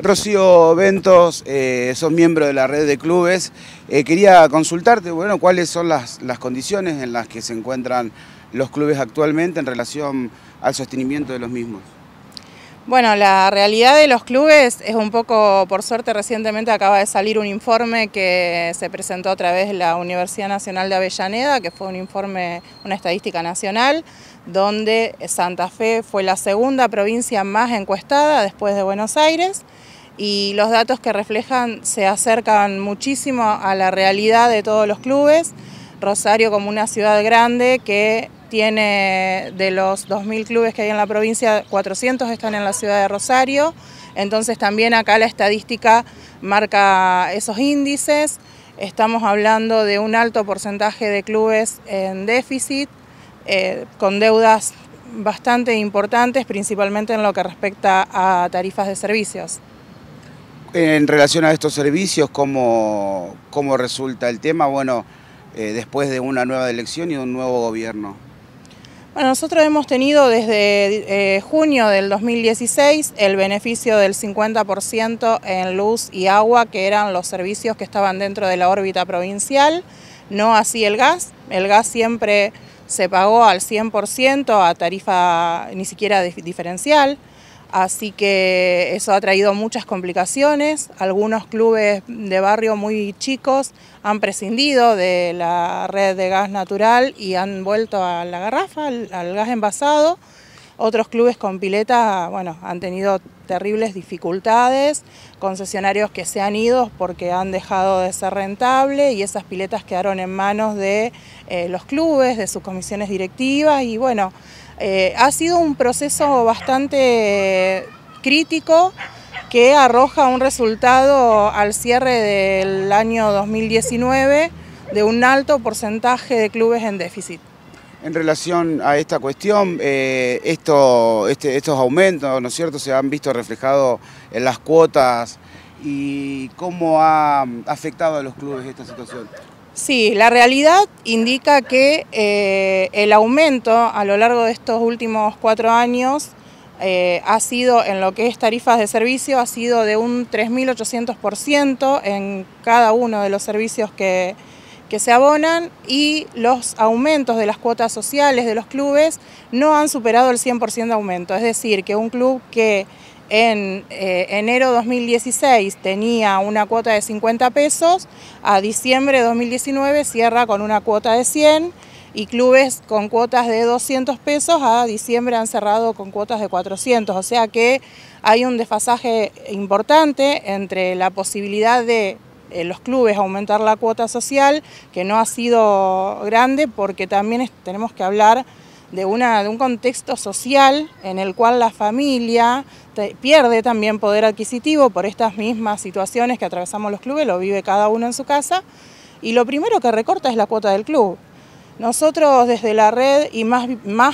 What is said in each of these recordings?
Rocío Ventos, eh, sos miembro de la red de clubes. Eh, quería consultarte, bueno, cuáles son las, las condiciones en las que se encuentran los clubes actualmente en relación al sostenimiento de los mismos. Bueno, la realidad de los clubes es un poco, por suerte recientemente acaba de salir un informe que se presentó a través de la Universidad Nacional de Avellaneda, que fue un informe, una estadística nacional, donde Santa Fe fue la segunda provincia más encuestada después de Buenos Aires y los datos que reflejan se acercan muchísimo a la realidad de todos los clubes. Rosario como una ciudad grande que tiene de los 2.000 clubes que hay en la provincia, 400 están en la ciudad de Rosario, entonces también acá la estadística marca esos índices, estamos hablando de un alto porcentaje de clubes en déficit, eh, con deudas bastante importantes, principalmente en lo que respecta a tarifas de servicios. En relación a estos servicios, ¿cómo, resulta el tema? Bueno, eh, después de una nueva elección y un nuevo gobierno. Bueno, nosotros hemos tenido desde eh, junio del 2016 el beneficio del 50% en luz y agua, que eran los servicios que estaban dentro de la órbita provincial, no así el gas. El gas siempre se pagó al 100% a tarifa ni siquiera diferencial así que eso ha traído muchas complicaciones. Algunos clubes de barrio muy chicos han prescindido de la red de gas natural y han vuelto a la garrafa, al, gas envasado. Otros clubes con piletas bueno, han tenido terribles dificultades, concesionarios que se han ido porque han dejado de ser rentable y esas piletas quedaron en manos de eh, los clubes, de sus comisiones directivas y bueno, eh, ha sido un proceso bastante crítico que arroja un resultado al cierre del año 2019 de un alto porcentaje de clubes en déficit. En relación a esta cuestión, eh, este, estos aumentos, ¿no es cierto?, se han visto reflejados en las cuotas y cómo ha afectado a los clubes esta situación. Sí, la realidad indica que eh, el aumento a lo largo de estos últimos cuatro años eh, ha sido, en lo que es tarifas de servicio, ha sido de un 3.800% en cada uno de los servicios que, que se abonan y los aumentos de las cuotas sociales de los clubes no han superado el 100% de aumento. Es decir, que un club que en eh, enero 2016 tenía una cuota de 50 pesos, a diciembre de 2019 cierra con una cuota de 100 y clubes con cuotas de 200 pesos a diciembre han cerrado con cuotas de 400, o sea que hay un desfasaje importante entre la posibilidad de eh, los clubes aumentar la cuota social, que no ha sido grande porque también tenemos que hablar de, un contexto social en el cual la familia pierde también poder adquisitivo por estas mismas situaciones que atravesamos los clubes, lo vive cada uno en su casa, y lo primero que recorta es la cuota del club. Nosotros desde la red, y más,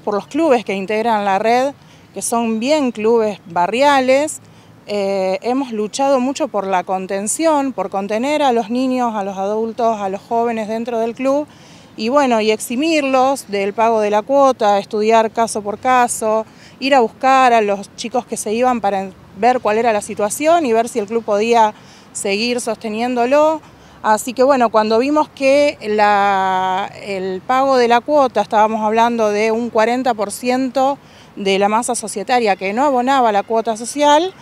por los clubes que integran la red, que son bien clubes barriales, eh, hemos luchado mucho por la contención, por contener a los niños, a los adultos, a los jóvenes dentro del club, y bueno, y eximirlos del pago de la cuota, estudiar caso por caso, ir a buscar a los chicos que se iban para ver cuál era la situación y ver si el club podía seguir sosteniéndolo. Así que bueno, cuando vimos que el pago de la cuota, estábamos hablando de un 40% de la masa societaria que no abonaba la cuota social,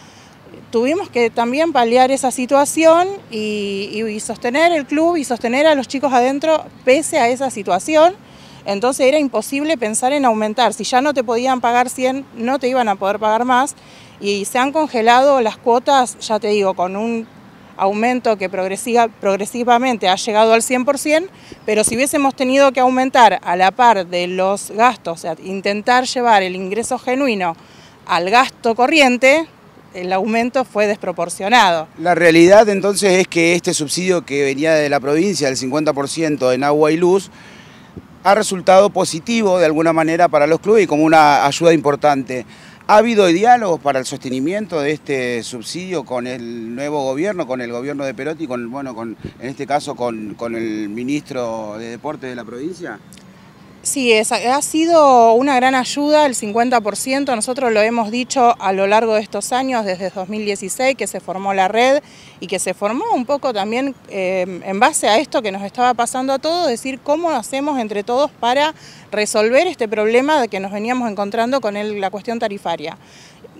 tuvimos que también paliar esa situación y, sostener el club y sostener a los chicos adentro pese a esa situación. Entonces era imposible pensar en aumentar. Si ya no te podían pagar 100, no te iban a poder pagar más. Y se han congelado las cuotas, ya te digo, con un aumento que progresiva, progresivamente ha llegado al 100%, pero si hubiésemos tenido que aumentar a la par de los gastos, o sea, intentar llevar el ingreso genuino al gasto corriente, el aumento fue desproporcionado. La realidad entonces es que este subsidio que venía de la provincia, el 50% en agua y luz, ha resultado positivo de alguna manera para los clubes y como una ayuda importante. ¿Ha habido diálogos para el sostenimiento de este subsidio con el nuevo gobierno, con el gobierno de Perotti, con, bueno, con, en este caso con, con el ministro de Deportes de la provincia? Sí, ha sido una gran ayuda, el 50%, nosotros lo hemos dicho a lo largo de estos años, desde 2016 que se formó la red y que se formó un poco también eh, en base a esto que nos estaba pasando a todos, decir cómo hacemos entre todos para resolver este problema de que nos veníamos encontrando con la cuestión tarifaria.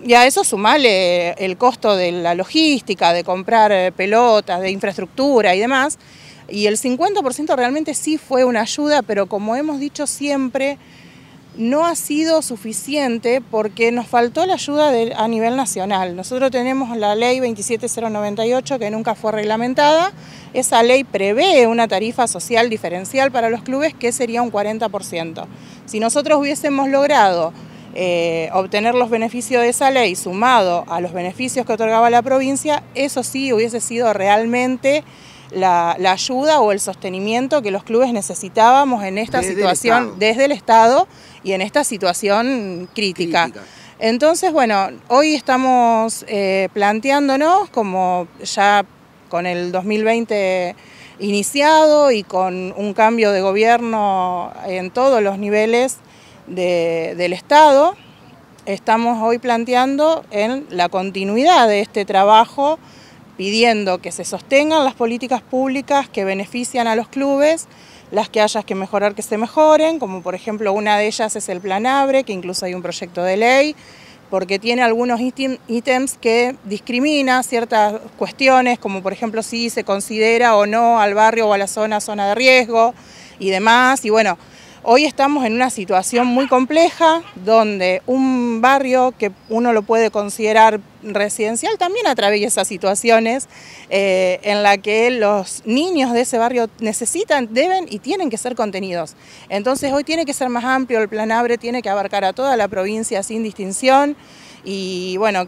Y a eso sumale el costo de la logística, de comprar eh, pelotas, de infraestructura y demás. Y el 50% realmente sí fue una ayuda, pero como hemos dicho siempre, no ha sido suficiente porque nos faltó la ayuda a nivel nacional. Nosotros tenemos la ley 27098 que nunca fue reglamentada. Esa ley prevé una tarifa social diferencial para los clubes que sería un 40%. Si nosotros hubiésemos logrado eh, obtener los beneficios de esa ley sumado a los beneficios que otorgaba la provincia, eso sí hubiese sido realmente la, ayuda o el sostenimiento que los clubes necesitábamos en esta situación, desde el Estado y en esta situación crítica. Entonces, bueno, hoy estamos eh, planteándonos, como ya con el 2020 iniciado y con un cambio de gobierno en todos los niveles del Estado, estamos hoy planteando en la continuidad de este trabajo pidiendo que se sostengan las políticas públicas que benefician a los clubes, las que haya que mejorar que se mejoren, como por ejemplo una de ellas es el Plan Abre, que incluso hay un proyecto de ley, porque tiene algunos ítems que discrimina ciertas cuestiones, como por ejemplo si se considera o no al barrio o a la zona zona de riesgo y demás, y bueno, Hoy estamos en una situación muy compleja donde un barrio que uno lo puede considerar residencial también atraviesa situaciones eh, en la que los niños de ese barrio necesitan, deben y tienen que ser contenidos. Entonces hoy tiene que ser más amplio, el plan ABRE tiene que abarcar a toda la provincia sin distinción y bueno,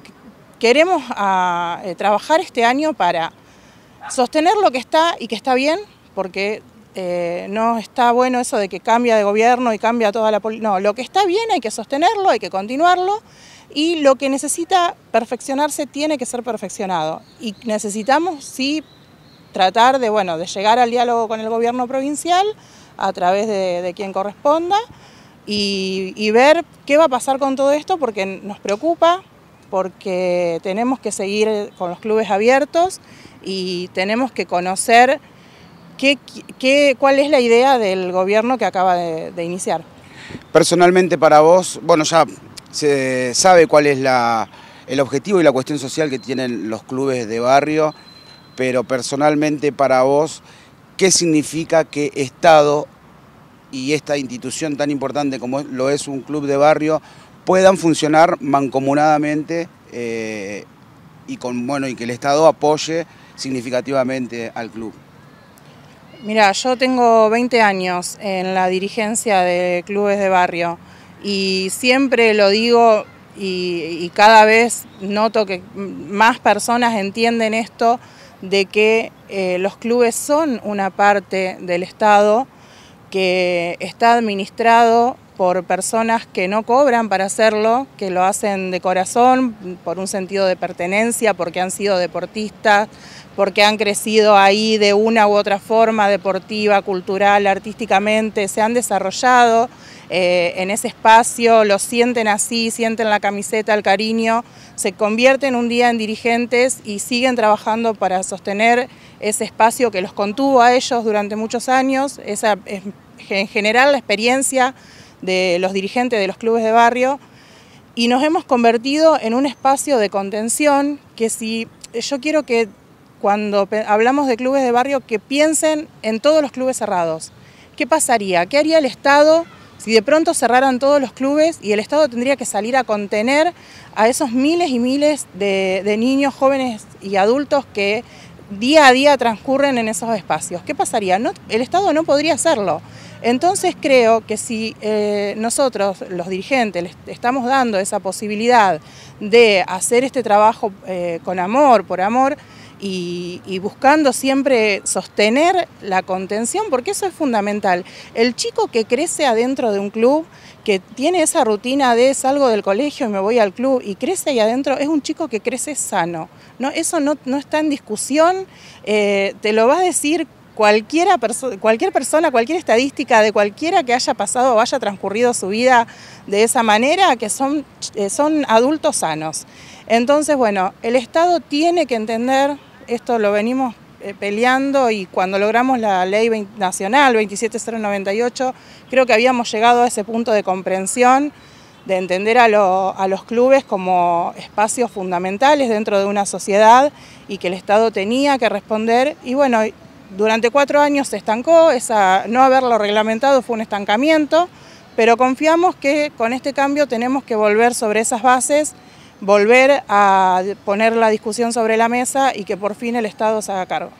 queremos ah, eh, trabajar este año para sostener lo que está y que está bien, porque eh, no está bueno eso de que cambia de gobierno y cambia toda la política. No, lo que está bien hay que sostenerlo, hay que continuarlo y lo que necesita perfeccionarse tiene que ser perfeccionado. Y necesitamos, sí, tratar de, bueno, de llegar al diálogo con el gobierno provincial a través de, quien corresponda y ver qué va a pasar con todo esto porque nos preocupa, porque tenemos que seguir con los clubes abiertos y tenemos que conocer ¿Qué, cuál es la idea del gobierno que acaba de, iniciar? Personalmente para vos, bueno, ya se sabe cuál es el objetivo y la cuestión social que tienen los clubes de barrio, pero personalmente para vos, ¿qué significa que Estado y esta institución tan importante como lo es un club de barrio puedan funcionar mancomunadamente eh, y, con, bueno, y que el Estado apoye significativamente al club? Mira, yo tengo 20 años en la dirigencia de clubes de barrio y siempre lo digo y, cada vez noto que más personas entienden esto de que eh, los clubes son una parte del Estado que está administrado por personas que no cobran para hacerlo, que lo hacen de corazón, por un sentido de pertenencia, porque han sido deportistas, porque han crecido ahí de una u otra forma, deportiva, cultural, artísticamente, se han desarrollado eh, en ese espacio, lo sienten así, sienten la camiseta, el cariño, se convierten un día en dirigentes y siguen trabajando para sostener ese espacio que los contuvo a ellos durante muchos años, esa en general la experiencia de los dirigentes de los clubes de barrio y nos hemos convertido en un espacio de contención que si yo quiero que cuando hablamos de clubes de barrio que piensen en todos los clubes cerrados. ¿Qué pasaría? ¿Qué haría el Estado si de pronto cerraran todos los clubes y el Estado tendría que salir a contener a esos miles y miles de, niños, jóvenes y adultos que día a día transcurren en esos espacios? ¿Qué pasaría? el Estado no podría hacerlo. Entonces creo que si eh, nosotros, los dirigentes, les estamos dando esa posibilidad de hacer este trabajo eh, con amor, por amor, y, buscando siempre sostener la contención, porque eso es fundamental. El chico que crece adentro de un club, que tiene esa rutina de salgo del colegio y me voy al club y crece ahí adentro, es un chico que crece sano. No, eso no, está en discusión, eh, te lo va a decir Cualquiera cualquier persona, cualquier estadística de cualquiera que haya pasado o haya transcurrido su vida de esa manera, que son, eh, son adultos sanos. Entonces, bueno, el Estado tiene que entender esto lo venimos eh, peleando y cuando logramos la ley nacional 27098, creo que habíamos llegado a ese punto de comprensión, de entender a, a, los clubes como espacios fundamentales dentro de una sociedad y que el Estado tenía que responder. Y bueno, durante cuatro años se estancó, esa, no haberlo reglamentado fue un estancamiento, pero confiamos que con este cambio tenemos que volver sobre esas bases volver a poner la discusión sobre la mesa y que por fin el Estado se haga cargo.